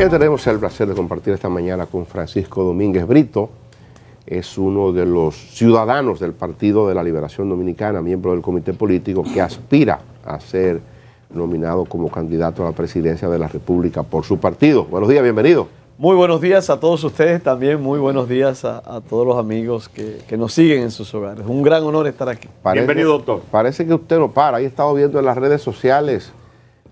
Hoy tenemos el placer de compartir esta mañana con Francisco Domínguez Brito. Es uno de los ciudadanos del Partido de la Liberación Dominicana, miembro del comité político, que aspira a ser nominado como candidato a la presidencia de la República por su partido. Buenos días, bienvenido. Muy buenos días a todos ustedes, también muy buenos días a, todos los amigos que, nos siguen en sus hogares. Un gran honor estar aquí. Bienvenido, doctor. Parece que usted no para. he estado viendo en las redes sociales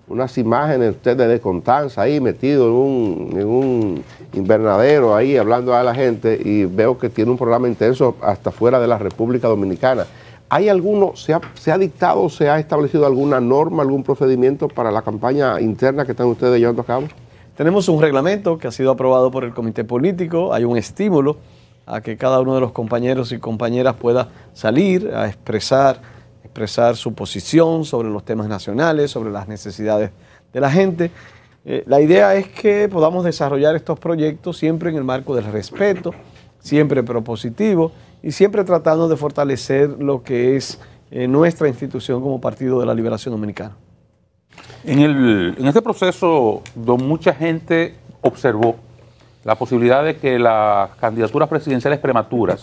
unas imágenes ustedes de Constanza ahí metido en un, invernadero ahí hablando a la gente y veo que tiene un programa intenso hasta fuera de la República Dominicana. ¿Hay alguno, se ha, se ha dictado se ha establecido alguna norma, algún procedimiento para la campaña interna que están ustedes llevando a cabo? Tenemos un reglamento que ha sido aprobado por el Comité Político, hay un estímulo a que cada uno de los compañeros y compañeras pueda salir a expresar expresar su posición sobre los temas nacionales, sobre las necesidades de la gente. Eh, la idea es que podamos desarrollar estos proyectos siempre en el marco del respeto, siempre propositivo y siempre tratando de fortalecer lo que es eh, nuestra institución como Partido de la Liberación Dominicana. En, este proceso, donde mucha gente observó la posibilidad de que las candidaturas presidenciales prematuras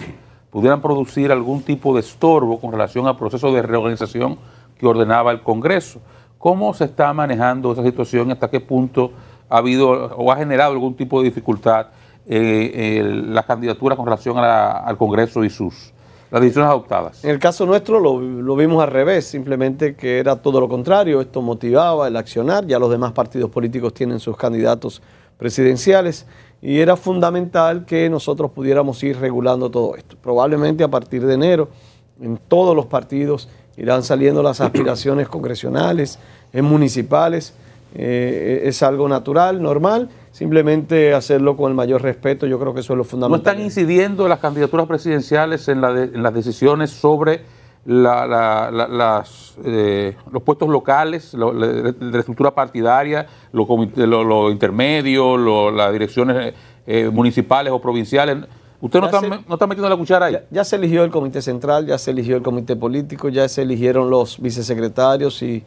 pudieran producir algún tipo de estorbo con relación al proceso de reorganización que ordenaba el Congreso. ¿Cómo se está manejando esa situación? ¿Hasta qué punto ha habido o ha generado algún tipo de dificultad eh, las candidaturas con relación al Congreso y sus las decisiones adoptadas? En el caso nuestro lo, vimos al revés, simplemente que era todo lo contrario, esto motivaba el accionar, ya los demás partidos políticos tienen sus candidatos presidenciales y era fundamental que nosotros pudiéramos ir regulando todo esto. Probablemente a partir de enero en todos los partidos irán saliendo las aspiraciones congresionales, en municipales, eh, es algo natural, normal, simplemente hacerlo con el mayor respeto, yo creo que eso es lo fundamental. ¿No están incidiendo las candidaturas presidenciales en las decisiones sobre eh, los puestos locales, la estructura partidaria, los intermedios, las direcciones eh, eh, municipales o provinciales. Usted no está, no está, metiendo la cuchara ahí. Ya, se eligió el comité central, ya se eligió el comité político, ya se eligieron los vicesecretarios y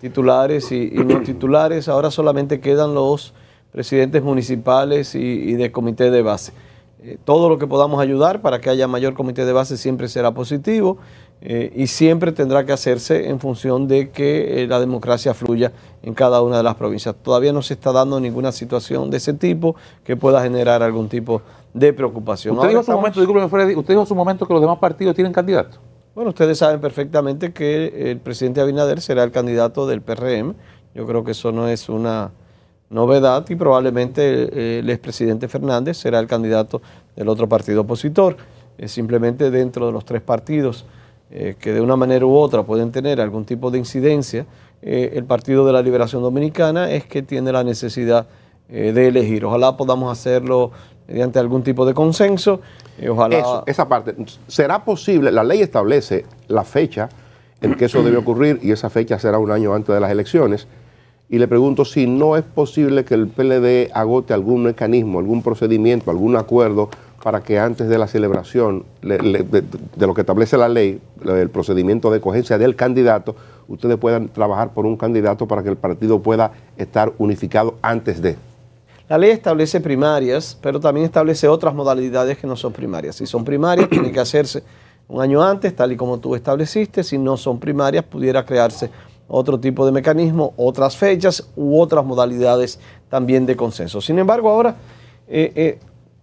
titulares y, no titulares. Ahora solamente quedan los presidentes municipales y, de comité de base. todo lo que podamos ayudar para que haya mayor comité de base siempre será positivo. Eh, y siempre tendrá que hacerse en función de que eh, la democracia fluya en cada una de las provincias. Todavía no se está dando ninguna situación de ese tipo que pueda generar algún tipo de preocupación. Usted, dijo, en su momento, que los demás partidos tienen candidatos. Bueno, ustedes saben perfectamente que el presidente Abinader será el candidato del PRM. Yo creo que eso no es una novedad y probablemente el, expresidente Fernández será el candidato del otro partido opositor, simplemente dentro de los tres partidos. Eh, que de una manera u otra pueden tener algún tipo de incidencia, eh, el Partido de la Liberación Dominicana es que tiene la necesidad eh, de elegir. Ojalá podamos hacerlo mediante algún tipo de consenso. ojalá... esa parte, ¿será posible? La ley establece la fecha en que eso debe ocurrir y esa fecha será un año antes de las elecciones. Y le pregunto si no es posible que el PLD agote algún mecanismo, algún procedimiento, algún acuerdo para que antes de la celebración de, lo que establece la ley, el procedimiento de cogencia del candidato, ustedes puedan trabajar por un candidato para que el partido pueda estar unificado antes de. La ley establece primarias, pero también establece otras modalidades que no son primarias. Si son primarias, tiene que hacerse un año antes, tal y como tú estableciste. Si no son primarias, pudiera crearse otro tipo de mecanismo, otras fechas u otras modalidades también de consenso. Sin embargo, ahora eh, eh,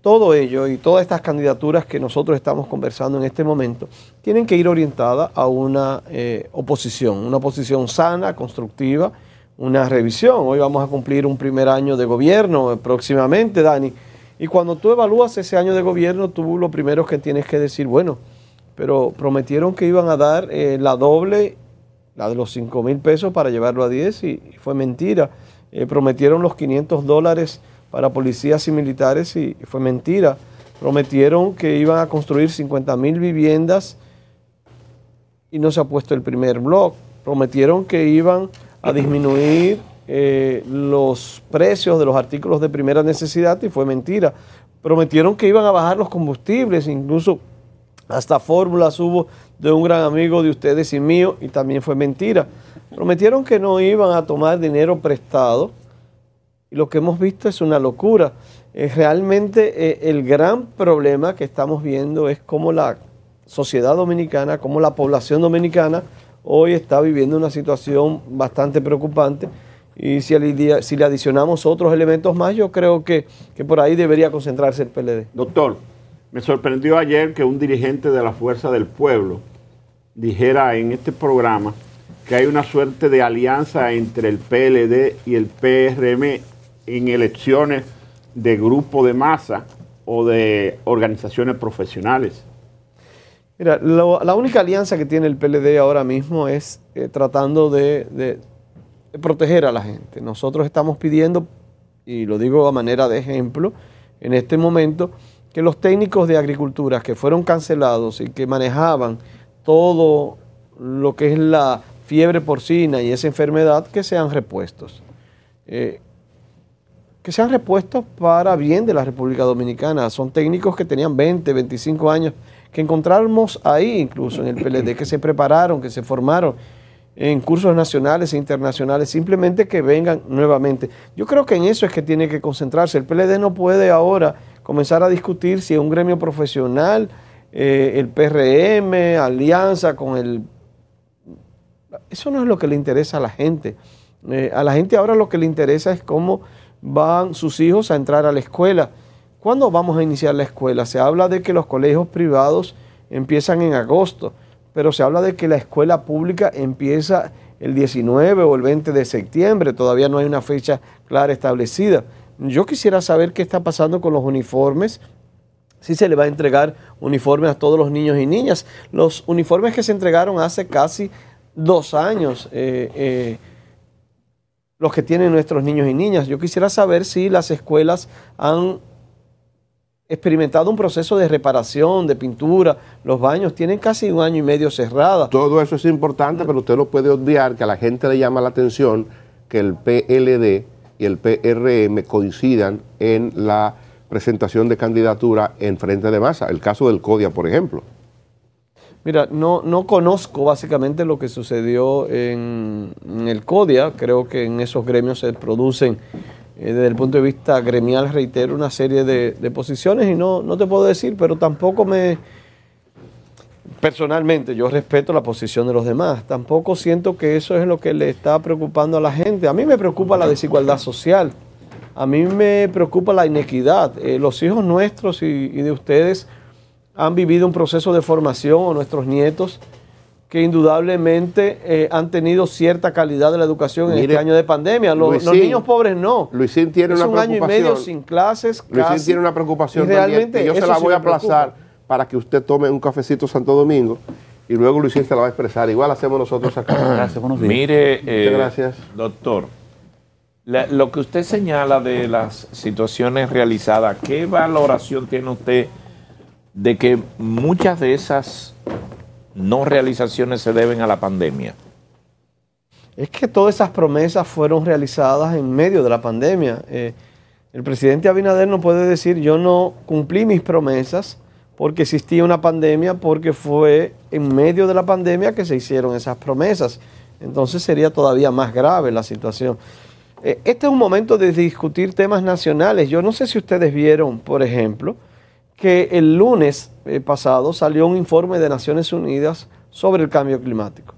todo ello y todas estas candidaturas que nosotros estamos conversando en este momento tienen que ir orientadas a una eh, oposición, una oposición sana, constructiva, una revisión. Hoy vamos a cumplir un primer año de gobierno eh, próximamente, Dani. Y cuando tú evalúas ese año de gobierno, tú lo primero que tienes que decir, bueno, pero prometieron que iban a dar eh, la doble, la de los 5 mil pesos para llevarlo a 10 y, fue mentira. prometieron los 500 dólares para policías y militares y, fue mentira. Prometieron que iban a construir 50 mil viviendas y no se ha puesto el primer blog. Prometieron que iban a disminuir eh, los precios de los artículos de primera necesidad y fue mentira. Prometieron que iban a bajar los combustibles, incluso hasta fórmulas hubo de un gran amigo de ustedes y mío y también fue mentira. Prometieron que no iban a tomar dinero prestado lo que hemos visto es una locura. Eh, realmente eh, el gran problema que estamos viendo es cómo la sociedad dominicana, cómo la población dominicana hoy está viviendo una situación bastante preocupante. Y si le, adicionamos otros elementos más, yo creo que, que por ahí debería concentrarse el PLD. Doctor, me sorprendió ayer que un dirigente de la Fuerza del Pueblo dijera en este programa que hay una suerte de alianza entre el PLD y el PRM en elecciones de grupo de masa o de organizaciones profesionales. Mira, la única alianza que tiene el PLD ahora mismo es eh, tratando de, proteger a la gente. Nosotros estamos pidiendo, y lo digo a manera de ejemplo, en este momento, que los técnicos de agricultura que fueron cancelados y que manejaban todo lo que es la fiebre porcina y esa enfermedad, que sean repuestos. Eh, que se han repuesto para bien de la República Dominicana. Son técnicos que tenían 20, 25 años, que encontramos ahí incluso en el PLD, que se prepararon, que se formaron en cursos nacionales e internacionales, simplemente que vengan nuevamente. Yo creo que en eso es que tiene que concentrarse. El PLD no puede ahora comenzar a discutir si es un gremio profesional, eh, el PRM, alianza con el... Eso no es lo que le interesa a la gente. Eh, a la gente ahora lo que le interesa es cómo van sus hijos a entrar a la escuela. ¿Cuándo vamos a iniciar la escuela? Se habla de que los colegios privados empiezan en agosto, pero se habla de que la escuela pública empieza el 19 o el 20 de septiembre, todavía no hay una fecha clara establecida. Yo quisiera saber qué está pasando con los uniformes, si se le va a entregar uniformes a todos los niños y niñas. Los uniformes que se entregaron hace casi dos años. Eh, eh, los que tienen nuestros niños y niñas. Yo quisiera saber si las escuelas han experimentado un proceso de reparación, de pintura, los baños tienen casi un año y medio cerrada. Todo eso es importante, pero usted no puede obviar que a la gente le llama la atención que el PLD y el PRM coincidan en la presentación de candidatura en frente de masa, el caso del CODIA, por ejemplo. Mira, no, conozco básicamente lo que sucedió en, el CODIA. Creo que en esos gremios se producen, eh, desde el punto de vista gremial, reitero, una serie de, posiciones y no, no te puedo decir, pero tampoco me... Personalmente, yo respeto la posición de los demás. Tampoco siento que eso es lo que le está preocupando a la gente. A mí me preocupa la desigualdad social. A mí me preocupa la inequidad. Eh, los hijos nuestros y de ustedes han vivido un proceso de formación o nuestros nietos que indudablemente eh, han tenido cierta calidad de la educación en este año de pandemia. Los, niños pobres no. Luisín tiene es una un año y medio sin clases. Luisín tiene una preocupación realmente yo se la voy a aplazar para que usted tome un cafecito Santo Domingo y luego Luisín se la va a expresar. Igual hacemos nosotros acá. gracias, buenos días. Mire, eh, gracias. doctor, lo que usted señala de las situaciones realizadas, ¿qué valoración tiene usted? de que muchas de esas no realizaciones se deben a la pandemia? Es que todas esas promesas fueron realizadas en medio de la pandemia. Eh, el presidente Abinader no puede decir yo no cumplí mis promesas porque existía una pandemia, porque fue en medio de la pandemia que se hicieron esas promesas. Entonces sería todavía más grave la situación. Eh, este es un momento de discutir temas nacionales. Yo no sé si ustedes vieron, por ejemplo, que el lunes eh, pasado salió un informe de Naciones Unidas sobre el cambio climático.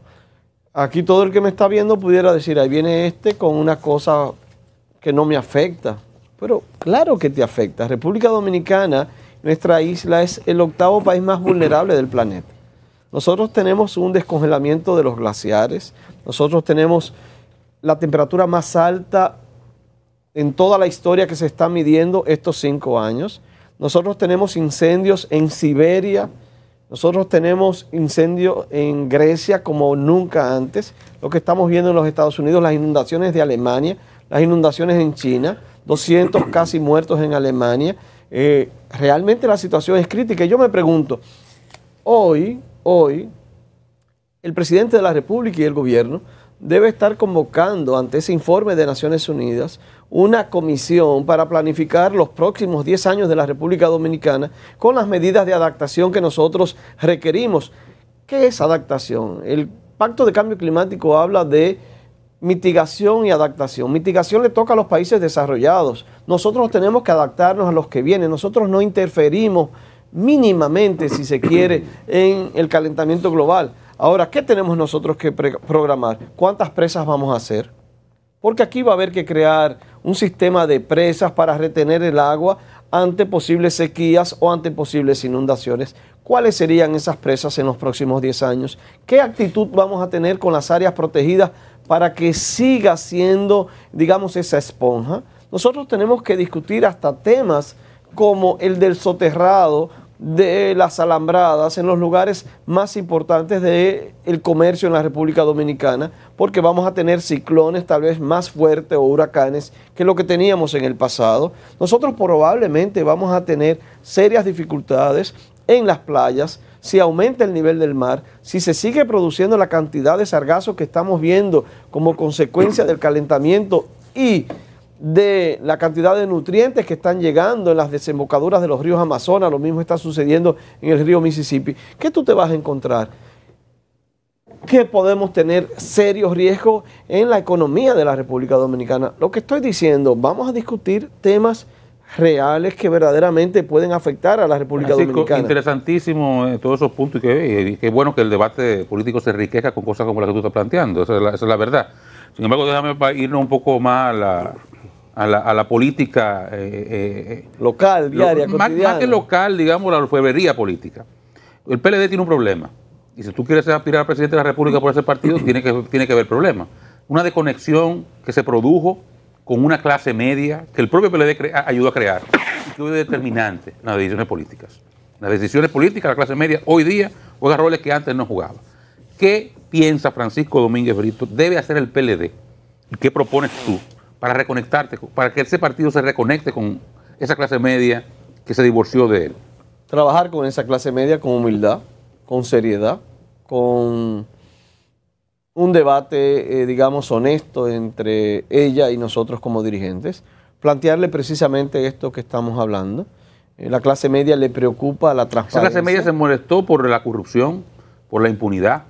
Aquí todo el que me está viendo pudiera decir, ahí viene este con una cosa que no me afecta. Pero claro que te afecta. República Dominicana, nuestra isla, es el octavo país más vulnerable del planeta. Nosotros tenemos un descongelamiento de los glaciares, nosotros tenemos la temperatura más alta en toda la historia que se está midiendo estos cinco años. Nosotros tenemos incendios en Siberia, nosotros tenemos incendios en Grecia como nunca antes, lo que estamos viendo en los Estados Unidos, las inundaciones de Alemania, las inundaciones en China, 200 casi muertos en Alemania. Eh, realmente la situación es crítica. Y yo me pregunto, hoy, hoy, el presidente de la República y el gobierno debe estar convocando ante ese informe de Naciones Unidas una comisión para planificar los próximos 10 años de la República Dominicana con las medidas de adaptación que nosotros requerimos. ¿Qué es adaptación? El Pacto de Cambio Climático habla de mitigación y adaptación. Mitigación le toca a los países desarrollados. Nosotros tenemos que adaptarnos a los que vienen. Nosotros no interferimos mínimamente, si se quiere, en el calentamiento global. Ahora, ¿qué tenemos nosotros que programar? ¿Cuántas presas vamos a hacer? Porque aquí va a haber que crear un sistema de presas para retener el agua ante posibles sequías o ante posibles inundaciones. ¿Cuáles serían esas presas en los próximos 10 años? ¿Qué actitud vamos a tener con las áreas protegidas para que siga siendo, digamos, esa esponja? Nosotros tenemos que discutir hasta temas como el del soterrado, de las alambradas en los lugares más importantes del comercio en la República Dominicana, porque vamos a tener ciclones tal vez más fuertes o huracanes que lo que teníamos en el pasado. Nosotros probablemente vamos a tener serias dificultades en las playas, si aumenta el nivel del mar, si se sigue produciendo la cantidad de sargazo que estamos viendo como consecuencia del calentamiento y de la cantidad de nutrientes que están llegando en las desembocaduras de los ríos Amazonas, lo mismo está sucediendo en el río Mississippi. ¿Qué tú te vas a encontrar? Que podemos tener serios riesgos en la economía de la República Dominicana. Lo que estoy diciendo, vamos a discutir temas reales que verdaderamente pueden afectar a la República Francisco, Dominicana. Interesantísimo eh, todos esos puntos y que, eh, bueno que el debate político se enriquezca con cosas como las que tú estás planteando, esa es la, verdad. Sin embargo, déjame irnos un poco más a la, a la, política eh, eh, local, eh, diaria, más, que local, digamos, la orfebrería política. El PLD tiene un problema. Y si tú quieres aspirar al presidente de la República por ese partido, tiene que, tiene que haber problemas. Una desconexión que se produjo con una clase media que el propio PLD ayudó a crear, Y que es determinante en las decisiones políticas. Las decisiones políticas, la clase media, hoy día juega roles que antes no jugaba. ¿Qué piensa Francisco Domínguez Brito? ¿Debe hacer el PLD? ¿Qué propones tú? para reconectarte, para que ese partido se reconecte con esa clase media que se divorció de él. Trabajar con esa clase media con humildad, con seriedad, con un debate, eh, digamos, honesto entre ella y nosotros como dirigentes, plantearle precisamente esto que estamos hablando. Eh, la clase media le preocupa la transparencia. La clase media se molestó por la corrupción, por la impunidad,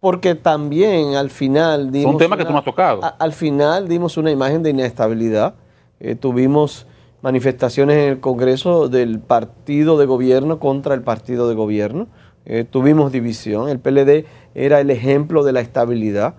porque también al final dimos. un tema una, que tú has tocado. al final dimos una imagen de inestabilidad. Eh, tuvimos manifestaciones en el Congreso del partido de gobierno contra el partido de gobierno. Eh, tuvimos división. El PLD era el ejemplo de la estabilidad.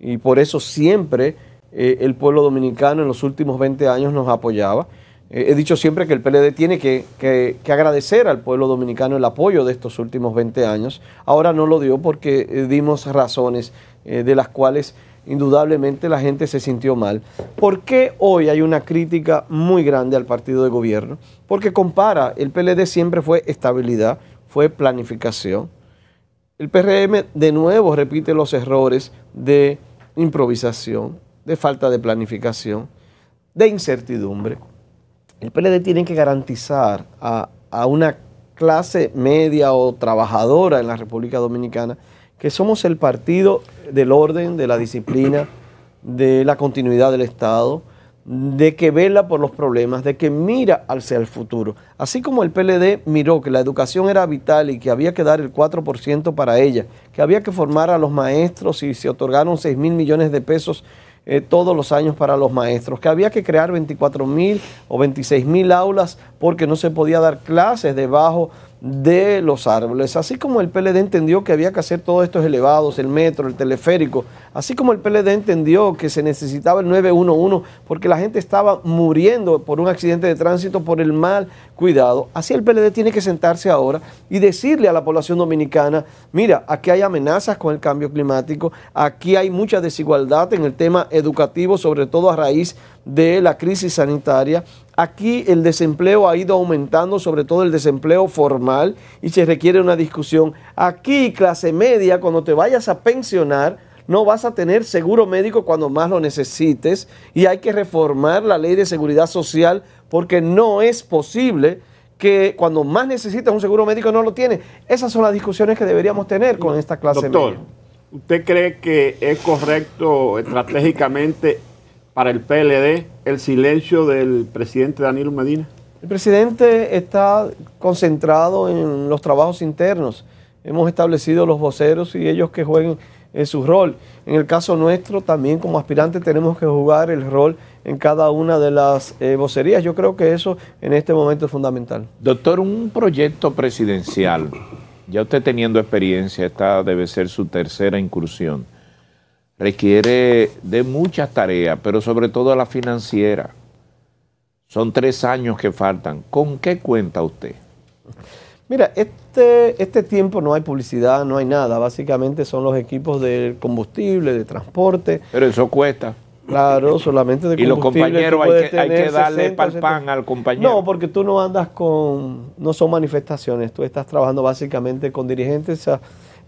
Y por eso siempre eh, el pueblo dominicano en los últimos 20 años nos apoyaba he dicho siempre que el PLD tiene que, agradecer al pueblo dominicano el apoyo de estos últimos 20 años. Ahora no lo dio porque eh, dimos razones eh, de las cuales indudablemente la gente se sintió mal. ¿Por qué hoy hay una crítica muy grande al partido de gobierno? Porque compara, el PLD siempre fue estabilidad, fue planificación. El PRM de nuevo repite los errores de improvisación, de falta de planificación, de incertidumbre el PLD tiene que garantizar a, una clase media o trabajadora en la República Dominicana que somos el partido del orden, de la disciplina, de la continuidad del Estado, de que vela por los problemas, de que mira hacia el futuro. Así como el PLD miró que la educación era vital y que había que dar el 4% para ella, que había que formar a los maestros y se otorgaron 6 mil millones de pesos eh, todos los años para los maestros, que había que crear 24 mil o 26 mil aulas porque no se podía dar clases debajo de los árboles. Así como el PLD entendió que había que hacer todos estos elevados, el metro, el teleférico, así como el PLD entendió que se necesitaba el 911 porque la gente estaba muriendo por un accidente de tránsito, por el mal cuidado, así el PLD tiene que sentarse ahora y decirle a la población dominicana, mira, aquí hay amenazas con el cambio climático, aquí hay mucha desigualdad en el tema educativo, sobre todo a raíz de la crisis sanitaria, Aquí el desempleo ha ido aumentando, sobre todo el desempleo formal, y se requiere una discusión. Aquí, clase media, cuando te vayas a pensionar, no vas a tener seguro médico cuando más lo necesites y hay que reformar la ley de seguridad social porque no es posible que cuando más necesitas un seguro médico no lo tienes. Esas son las discusiones que deberíamos tener con esta clase Doctor, ¿Usted cree que es correcto estratégicamente para el PLD el silencio del presidente Danilo Medina? El presidente está concentrado en los trabajos internos. Hemos establecido los voceros y ellos que jueguen en su rol. En el caso nuestro, también como aspirante tenemos que jugar el rol en cada una de las eh, vocerías. Yo creo que eso en este momento es fundamental. Doctor, un proyecto presidencial, ya usted teniendo experiencia, esta debe ser su tercera incursión requiere de muchas tareas, pero sobre todo la financiera. Son tres años que faltan. ¿Con qué cuenta usted? Mira, este, este tiempo no hay publicidad, no hay nada. Básicamente son los equipos de combustible, de transporte. Pero eso cuesta. Claro, solamente de combustible. Y los compañeros hay que, darle pal pan al compañero. No, porque tú no andas con. No son manifestaciones, tú estás trabajando básicamente con dirigentes.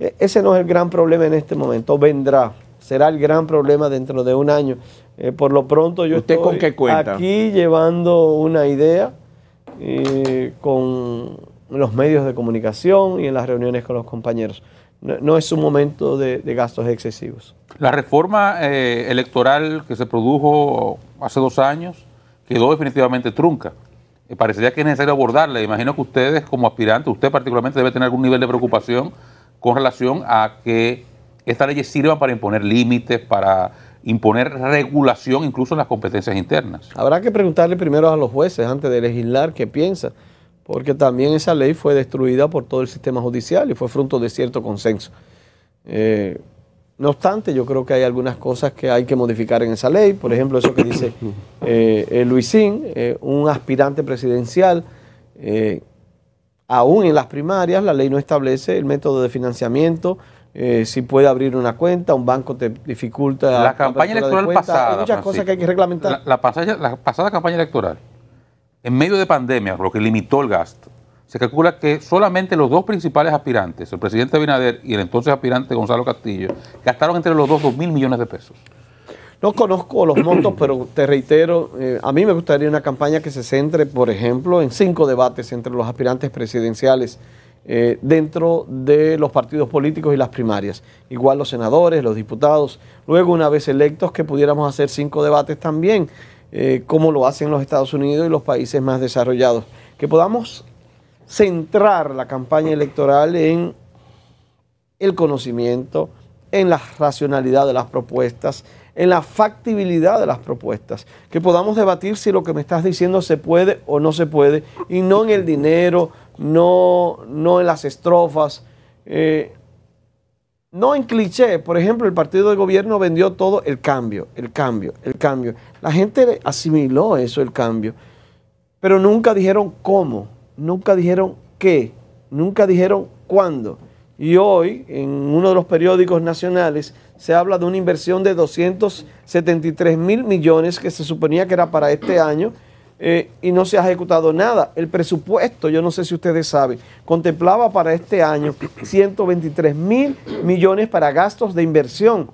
E, ese no es el gran problema en este momento. Vendrá, será el gran problema dentro de un año. Eh, por lo pronto yo estoy aquí llevando una idea eh, con los medios de comunicación y en las reuniones con los compañeros. No, es un momento de, gastos excesivos. La reforma eh, electoral que se produjo hace dos años quedó definitivamente trunca. parecería que es necesario abordarla. Imagino que ustedes como aspirantes, usted particularmente debe tener algún nivel de preocupación con relación a que esta ley sirva para imponer límites, para imponer regulación incluso en las competencias internas. Habrá que preguntarle primero a los jueces antes de legislar qué piensa, porque también esa ley fue destruida por todo el sistema judicial y fue fruto de cierto consenso. Eh, no obstante, yo creo que hay algunas cosas que hay que modificar en esa ley. Por ejemplo, eso que dice eh, Luisín, eh, un aspirante presidencial, aún en las primarias, la ley no establece el método de financiamiento eh, si puede abrir una cuenta, un banco te dificulta. La campaña electoral pasada. Hay muchas cosas que hay que reglamentar. La, pasada, campaña electoral, en medio de pandemia, lo que limitó el gasto, se calcula que solamente los dos principales aspirantes, el presidente Binader y el entonces aspirante Gonzalo Castillo, gastaron entre los dos 2 mil millones de pesos. No conozco los montos, pero te reitero, eh, a mí me gustaría una campaña que se centre, por ejemplo, en cinco debates entre los aspirantes presidenciales eh, dentro de los partidos políticos y las primarias. Igual los senadores, los diputados, luego una vez electos que pudiéramos hacer cinco debates también, eh, como lo hacen los Estados Unidos y los países más desarrollados. Que podamos centrar la campaña electoral en el conocimiento, en la racionalidad de las propuestas, en la factibilidad de las propuestas, que podamos debatir si lo que me estás diciendo se puede o no se puede, y no en el dinero no, no en las estrofas, eh, no en cliché. Por ejemplo, el partido de gobierno vendió todo el cambio, el cambio, el cambio. La gente asimiló eso, el cambio, pero nunca dijeron cómo, nunca dijeron qué, nunca dijeron cuándo. Y hoy, en uno de los periódicos nacionales, se habla de una inversión de 273 mil millones que se suponía que era para este año eh, y no se ha ejecutado nada. El presupuesto, yo no sé si ustedes saben, contemplaba para este año 123 mil millones para gastos de inversión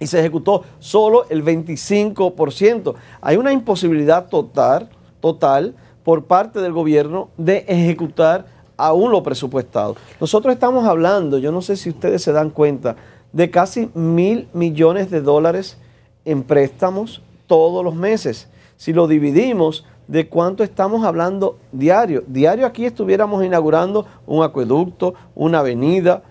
y se ejecutó solo el 25%. Hay una imposibilidad total, total por parte del gobierno de ejecutar aún lo presupuestado. Nosotros estamos hablando, yo no sé si ustedes se dan cuenta, de casi mil millones de dólares en préstamos todos los meses. Si lo dividimos de cuánto estamos hablando diario. Diario aquí estuviéramos inaugurando un acueducto, una avenida,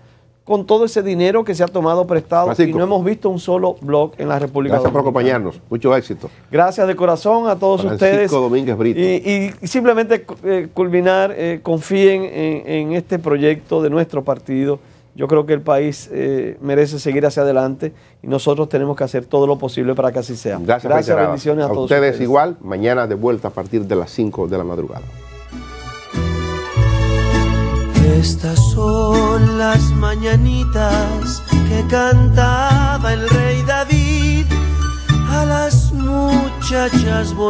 con todo ese dinero que se ha tomado prestado y no hemos visto un solo blog en la República Gracias por acompañarnos, mucho éxito. Gracias de corazón a todos ustedes. Domínguez Brito. Y, simplemente eh, culminar, eh, confíen en este proyecto de nuestro partido yo creo que el país eh, merece seguir hacia adelante y nosotros tenemos que hacer todo lo posible para que así sea. Gracias, bendiciones a, todos. Ustedes, ustedes igual, mañana de vuelta a partir de las 5 de la madrugada. Estas son las mañanitas que cantaba el rey David a las muchachas bonitas.